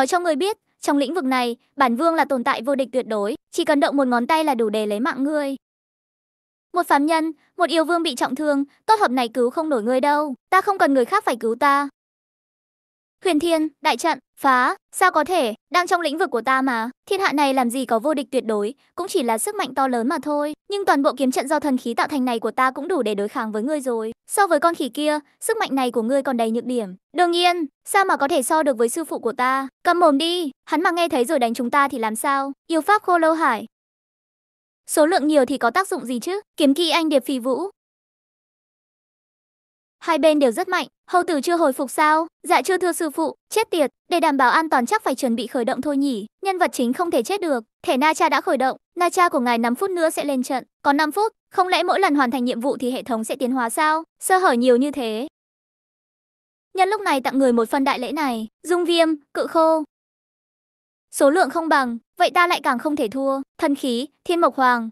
Nói cho người biết, trong lĩnh vực này, bản vương là tồn tại vô địch tuyệt đối, chỉ cần động một ngón tay là đủ để lấy mạng ngươi. Một phàm nhân, một yêu vương bị trọng thương, tốt hợp này cứu không nổi ngươi đâu, ta không cần người khác phải cứu ta. Huyền thiên, đại trận, phá, sao có thể, đang trong lĩnh vực của ta mà, thiên hạ này làm gì có vô địch tuyệt đối, cũng chỉ là sức mạnh to lớn mà thôi, nhưng toàn bộ kiếm trận do thần khí tạo thành này của ta cũng đủ để đối kháng với ngươi rồi, so với con khỉ kia, sức mạnh này của ngươi còn đầy nhược điểm. Đương nhiên, sao mà có thể so được với sư phụ của ta, cầm mồm đi, hắn mà nghe thấy rồi đánh chúng ta thì làm sao, yêu pháp khô lâu hải. Số lượng nhiều thì có tác dụng gì chứ, kiếm kỳ anh điệp phi vũ, Hai bên đều rất mạnh, hầu tử chưa hồi phục sao? Dạ chưa thưa sư phụ, chết tiệt, để đảm bảo an toàn chắc phải chuẩn bị khởi động thôi nhỉ, nhân vật chính không thể chết được. Thẻ Na Cha đã khởi động, Na Cha của ngài 5 phút nữa sẽ lên trận, còn 5 phút, không lẽ mỗi lần hoàn thành nhiệm vụ thì hệ thống sẽ tiến hóa sao? Sơ hở nhiều như thế. Nhân lúc này tặng người một phần đại lễ này, dung viêm, cự khô. Số lượng không bằng, vậy ta lại càng không thể thua, thân khí, thiên mộc hoàng,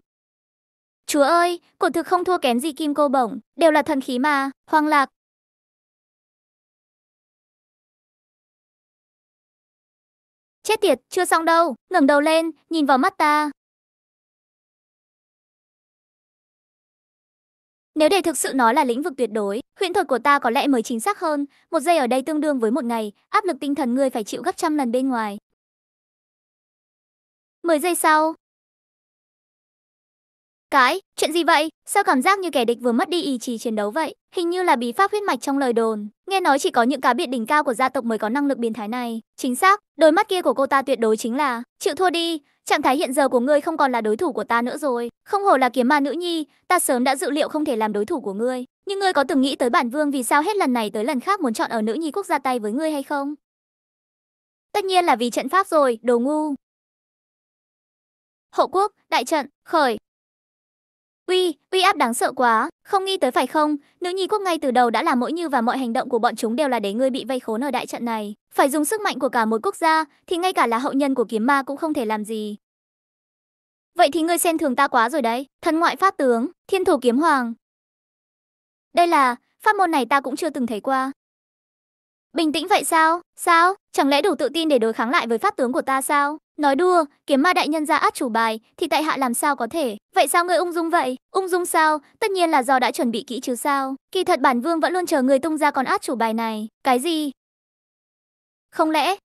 Chúa ơi, cổ thực không thua kém gì kim cô bổng, đều là thần khí mà, hoang lạc. Chết tiệt, chưa xong đâu, ngẩng đầu lên, nhìn vào mắt ta. Nếu để thực sự nói là lĩnh vực tuyệt đối, huyễn thuật của ta có lẽ mới chính xác hơn, một giây ở đây tương đương với một ngày, áp lực tinh thần ngươi phải chịu gấp trăm lần bên ngoài. 10 giây sau, cái, chuyện gì vậy? Sao cảm giác như kẻ địch vừa mất đi ý chí chiến đấu vậy? Hình như là bí pháp huyết mạch trong lời đồn. Nghe nói chỉ có những cá biệt đỉnh cao của gia tộc mới có năng lực biến thái này. Chính xác, đôi mắt kia của cô ta tuyệt đối chính là chịu thua đi. Trạng thái hiện giờ của ngươi không còn là đối thủ của ta nữa rồi. Không hổ là kiếm ma nữ nhi, ta sớm đã dự liệu không thể làm đối thủ của ngươi. Nhưng ngươi có từng nghĩ tới bản vương vì sao hết lần này tới lần khác muốn chọn ở nữ nhi quốc gia tay với ngươi hay không? Tất nhiên là vì trận pháp rồi, đồ ngu. Hộ quốc, đại trận, khởi, Uy, uy áp đáng sợ quá, không nghi tới phải không? Nữ nhi quốc ngay từ đầu đã là mỗi như và mọi hành động của bọn chúng đều là để ngươi bị vây khốn ở đại trận này. Phải dùng sức mạnh của cả một quốc gia, thì ngay cả là hậu nhân của kiếm ma cũng không thể làm gì. Vậy thì ngươi xem thường ta quá rồi đấy, thần ngoại pháp tướng, thiên thủ kiếm hoàng. Đây là, pháp môn này ta cũng chưa từng thấy qua, Bình tĩnh vậy sao? Sao? Chẳng lẽ đủ tự tin để đối kháng lại với pháp tướng của ta sao? Nói đùa, kiếm ma đại nhân ra át chủ bài thì tại hạ làm sao có thể? Vậy sao ngươi ung dung vậy? Ung dung sao? Tất nhiên là do đã chuẩn bị kỹ chứ sao? Kỳ thật bản vương vẫn luôn chờ người tung ra con át chủ bài này. Cái gì? Không lẽ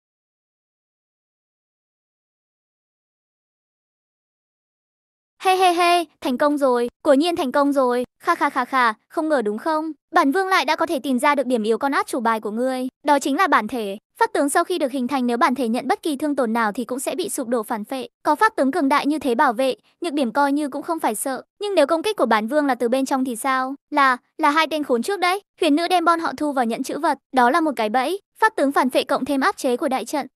He he he, thành công rồi, Quả nhiên thành công rồi, kha kha kha kha, không ngờ đúng không? Bản vương lại đã có thể tìm ra được điểm yếu con át chủ bài của ngươi, đó chính là bản thể. Pháp tướng sau khi được hình thành nếu bản thể nhận bất kỳ thương tổn nào thì cũng sẽ bị sụp đổ phản phệ. Có pháp tướng cường đại như thế bảo vệ, nhược điểm coi như cũng không phải sợ. Nhưng nếu công kích của bản vương là từ bên trong thì sao? Là, là hai tên khốn trước đấy. Huyền nữ đem bon họ thu vào nhận chữ vật, đó là một cái bẫy. Pháp tướng phản phệ cộng thêm áp chế của đại trận.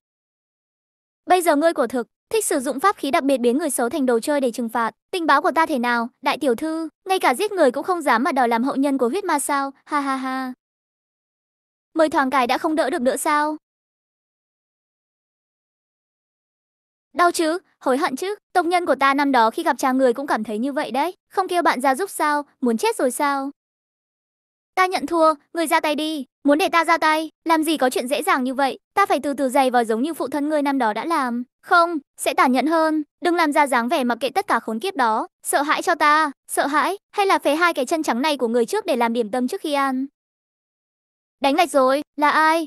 Bây giờ ngươi của thực, thích sử dụng pháp khí đặc biệt biến người xấu thành đồ chơi để trừng phạt. Tình báo của ta thể nào, đại tiểu thư, ngay cả giết người cũng không dám mà đòi làm hậu nhân của huyết ma sao, ha ha ha. Mời thoảng cài đã không đỡ được nữa sao? Đau chứ, hối hận chứ, tộc nhân của ta năm đó khi gặp cha người cũng cảm thấy như vậy đấy. Không kêu bạn ra giúp sao, muốn chết rồi sao? Ta nhận thua, người ra tay đi. Muốn để ta ra tay, làm gì có chuyện dễ dàng như vậy. Ta phải từ từ giày vào giống như phụ thân ngươi năm đó đã làm. Không, sẽ tàn nhẫn hơn. Đừng làm ra dáng vẻ mặc kệ tất cả khốn kiếp đó. Sợ hãi cho ta, sợ hãi. Hay là phế hai cái chân trắng này của người trước để làm điểm tâm trước khi ăn. Đánh lệch rồi, là ai?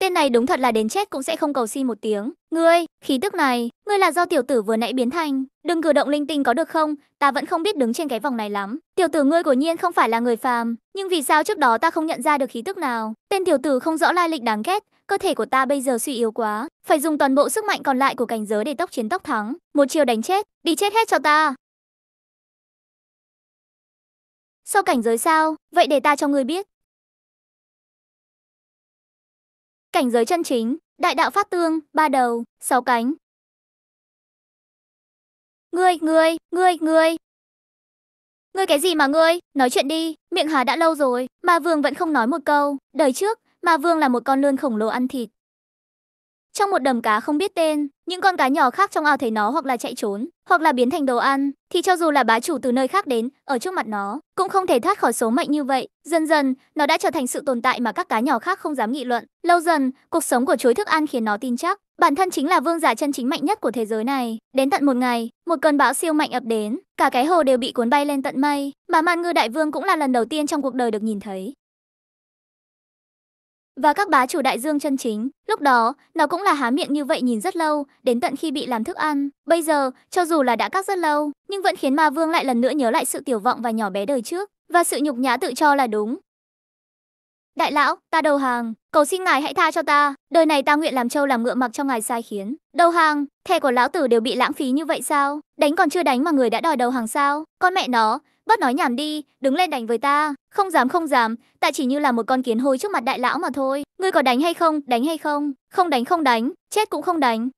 Tên này đúng thật là đến chết cũng sẽ không cầu xin một tiếng. Ngươi, khí tức này, ngươi là do tiểu tử vừa nãy biến thành. Đừng cử động linh tinh có được không, ta vẫn không biết đứng trên cái vòng này lắm. Tiểu tử ngươi của nhiên không phải là người phàm, nhưng vì sao trước đó ta không nhận ra được khí tức nào? Tên tiểu tử không rõ lai lịch đáng ghét, cơ thể của ta bây giờ suy yếu quá, phải dùng toàn bộ sức mạnh còn lại của cảnh giới để tốc chiến tốc thắng, một chiều đánh chết, đi chết hết cho ta. Sau cảnh giới sao? Vậy để ta cho ngươi biết, Cảnh giới chân chính, đại đạo phát tương, ba đầu, sáu cánh. Ngươi, ngươi, ngươi, ngươi. Ngươi cái gì mà ngươi, nói chuyện đi, miệng hà đã lâu rồi, mà vương vẫn không nói một câu. Đời trước, mà vương là một con lươn khổng lồ ăn thịt. Trong một đầm cá không biết tên, những con cá nhỏ khác trong ao thấy nó hoặc là chạy trốn, hoặc là biến thành đồ ăn, thì cho dù là bá chủ từ nơi khác đến, ở trước mặt nó, cũng không thể thoát khỏi số mệnh như vậy. Dần dần, nó đã trở thành sự tồn tại mà các cá nhỏ khác không dám nghị luận. Lâu dần, cuộc sống của chuối thức ăn khiến nó tin chắc, bản thân chính là vương giả chân chính mạnh nhất của thế giới này. Đến tận một ngày, một cơn bão siêu mạnh ập đến, cả cái hồ đều bị cuốn bay lên tận mây, mà Man Ngư Đại Vương cũng là lần đầu tiên trong cuộc đời được nhìn thấy. Và các bá chủ đại dương chân chính, lúc đó, nó cũng là há miệng như vậy nhìn rất lâu, đến tận khi bị làm thức ăn. Bây giờ, cho dù là đã cắt rất lâu, nhưng vẫn khiến ma vương lại lần nữa nhớ lại sự tiểu vọng và nhỏ bé đời trước, và sự nhục nhã tự cho là đúng. Đại lão, ta đầu hàng, cầu xin ngài hãy tha cho ta, đời này ta nguyện làm trâu làm ngựa mặc cho ngài sai khiến. Đầu hàng, thẻ của lão tử đều bị lãng phí như vậy sao? Đánh còn chưa đánh mà người đã đòi đầu hàng sao? Con mẹ nó, Bớt nói nhảm đi, đứng lên đánh với ta. Không dám không dám, ta chỉ như là một con kiến hôi trước mặt đại lão mà thôi. Ngươi có đánh hay không, đánh hay không? Không đánh không đánh, chết cũng không đánh.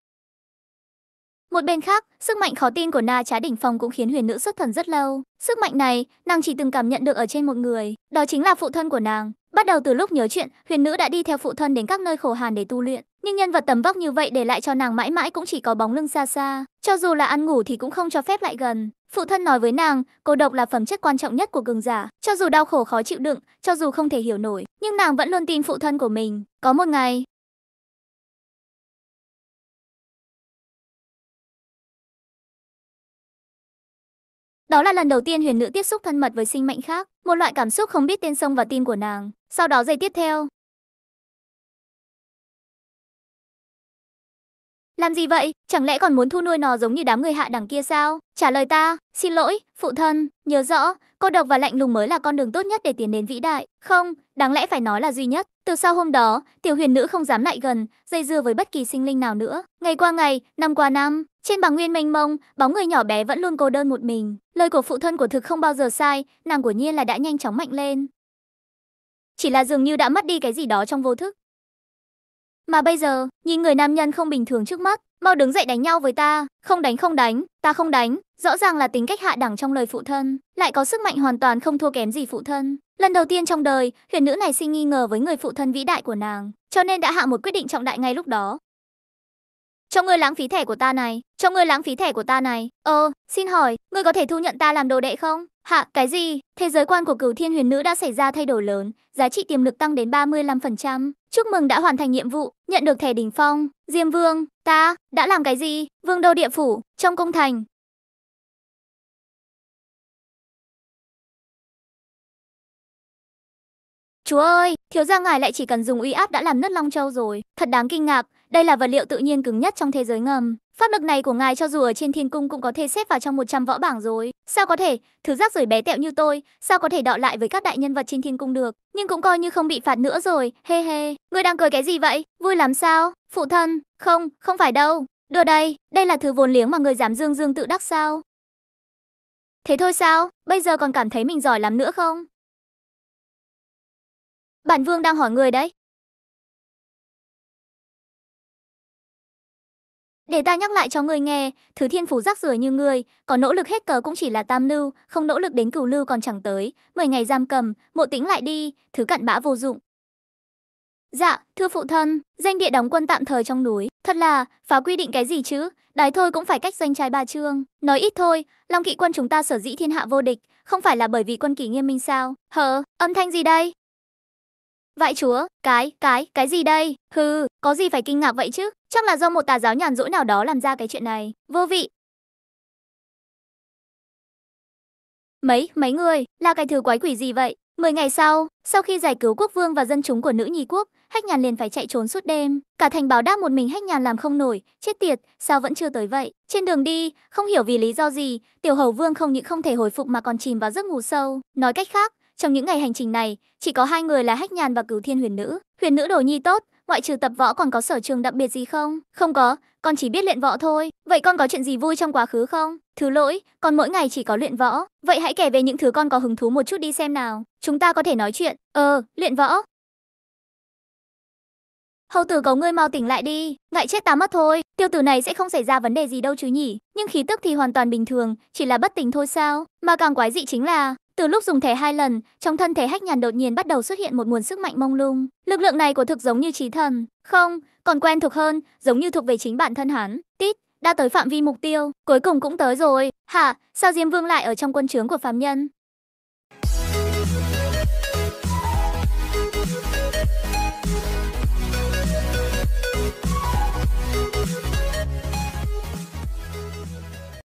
Một bên khác, sức mạnh khó tin của Na Trá Đỉnh Phong cũng khiến huyền nữ xuất thần rất lâu. Sức mạnh này, nàng chỉ từng cảm nhận được ở trên một người, đó chính là phụ thân của nàng. Bắt đầu từ lúc nhớ chuyện, huyền nữ đã đi theo phụ thân đến các nơi khổ hàn để tu luyện. Nhưng nhân vật tầm vóc như vậy để lại cho nàng mãi mãi cũng chỉ có bóng lưng xa xa, cho dù là ăn ngủ thì cũng không cho phép lại gần. Phụ thân nói với nàng, cô độc là phẩm chất quan trọng nhất của cường giả, cho dù đau khổ khó chịu đựng, cho dù không thể hiểu nổi, nhưng nàng vẫn luôn tin phụ thân của mình. Có một ngày, Đó là lần đầu tiên huyền nữ tiếp xúc thân mật với sinh mệnh khác, một loại cảm xúc không biết tên sông vào tim của nàng. Sau đó giây tiếp theo, Làm gì vậy? Chẳng lẽ còn muốn thu nuôi nó giống như đám người hạ đẳng kia sao? Trả lời ta, xin lỗi, phụ thân, nhớ rõ, cô độc và lạnh lùng mới là con đường tốt nhất để tiến đến vĩ đại. Không, đáng lẽ phải nói là duy nhất. Từ sau hôm đó, tiểu huyền nữ không dám lại gần, dây dưa với bất kỳ sinh linh nào nữa. Ngày qua ngày, năm qua năm, trên bằng nguyên mênh mông, bóng người nhỏ bé vẫn luôn cô đơn một mình. Lời của phụ thân của thực không bao giờ sai, nàng của nhiên là đã nhanh chóng mạnh lên. Chỉ là dường như đã mất đi cái gì đó trong vô thức. Mà bây giờ, nhìn người nam nhân không bình thường trước mắt, mau đứng dậy đánh nhau với ta, không đánh không đánh, ta không đánh. Rõ ràng là tính cách hạ đẳng trong lời phụ thân, lại có sức mạnh hoàn toàn không thua kém gì phụ thân. Lần đầu tiên trong đời, huyền nữ này sinh nghi ngờ với người phụ thân vĩ đại của nàng, cho nên đã hạ một quyết định trọng đại ngay lúc đó. Cho ngươi lãng phí thẻ của ta này, Trông ngươi lãng phí thẻ của ta này. Ờ, xin hỏi, ngươi có thể thu nhận ta làm đồ đệ không? Hạ, cái gì? Thế giới quan của cửu thiên huyền nữ đã xảy ra thay đổi lớn, giá trị tiềm lực tăng đến 35%. Chúc mừng đã hoàn thành nhiệm vụ, nhận được thẻ đỉnh phong. Diêm vương, ta, đã làm cái gì? Vương đô địa phủ, trong công thành. Chúa ơi, thiếu gia ngài lại chỉ cần dùng uy áp đã làm nứt Long Châu rồi, thật đáng kinh ngạc. Đây là vật liệu tự nhiên cứng nhất trong thế giới ngầm. Pháp lực này của ngài cho dù ở trên thiên cung cũng có thể xếp vào trong 100 võ bảng rồi. Sao có thể, thứ rác rưởi bé tẹo như tôi, sao có thể đọ lại với các đại nhân vật trên thiên cung được. Nhưng cũng coi như không bị phạt nữa rồi, he he. Ngươi đang cười cái gì vậy, vui lắm sao? Phụ thân, không, không phải đâu. Đưa đây, đây là thứ vốn liếng mà người dám dương dương tự đắc sao? Thế thôi sao, bây giờ còn cảm thấy mình giỏi lắm nữa không? Bản vương đang hỏi người đấy, Để ta nhắc lại cho ngươi nghe, thứ thiên phú rắc rưởi như ngươi, có nỗ lực hết cờ cũng chỉ là tam lưu, không nỗ lực đến cửu lưu còn chẳng tới, 10 ngày giam cầm, mộ tĩnh lại đi, thứ cặn bã vô dụng. Dạ, thưa phụ thân, danh địa đóng quân tạm thời trong núi, thật là, phá quy định cái gì chứ, đái thôi cũng phải cách danh trai ba chương. Nói ít thôi, Long kỵ quân chúng ta sở dĩ thiên hạ vô địch, không phải là bởi vì quân kỷ nghiêm minh sao, hờ, âm thanh gì đây? vại chúa, cái, cái, cái gì đây, hừ, có gì phải kinh ngạc vậy chứ? Chắc là do một tà giáo nhàn rỗi nào đó làm ra cái chuyện này. Vô vị. Mấy, mấy người, là cái thứ quái quỷ gì vậy? Mười ngày sau, sau khi giải cứu quốc vương và dân chúng của nữ nhi quốc, Hách Nhàn liền phải chạy trốn suốt đêm. Cả thành báo đáp một mình Hách Nhàn làm không nổi, chết tiệt, sao vẫn chưa tới vậy? Trên đường đi, không hiểu vì lý do gì, tiểu hầu vương không những không thể hồi phục mà còn chìm vào giấc ngủ sâu. Nói cách khác, trong những ngày hành trình này, chỉ có hai người là Hách Nhàn và Cứu Thiên Huyền Nữ. Huyền Nữ đồ nhi tốt, ngoại trừ tập võ còn có sở trường đặc biệt gì không? Không có, con chỉ biết luyện võ thôi. Vậy con có chuyện gì vui trong quá khứ không? Thứ lỗi, con mỗi ngày chỉ có luyện võ. Vậy hãy kể về những thứ con có hứng thú một chút đi xem nào. Chúng ta có thể nói chuyện. Ờ, luyện võ. Hầu tử cấu ngươi mau tỉnh lại đi, ngại chết ta mất thôi, tiêu tử này sẽ không xảy ra vấn đề gì đâu chứ nhỉ, nhưng khí tức thì hoàn toàn bình thường, chỉ là bất tỉnh thôi sao, mà càng quái dị chính là, từ lúc dùng thẻ hai lần, trong thân thể Hách Nhàn đột nhiên bắt đầu xuất hiện một nguồn sức mạnh mông lung. Lực lượng này của thực giống như trí thần, không, còn quen thuộc hơn, giống như thuộc về chính bản thân hắn. Tít, đã tới phạm vi mục tiêu, cuối cùng cũng tới rồi. Hả, sao Diêm Vương lại ở trong quân trướng của phàm nhân?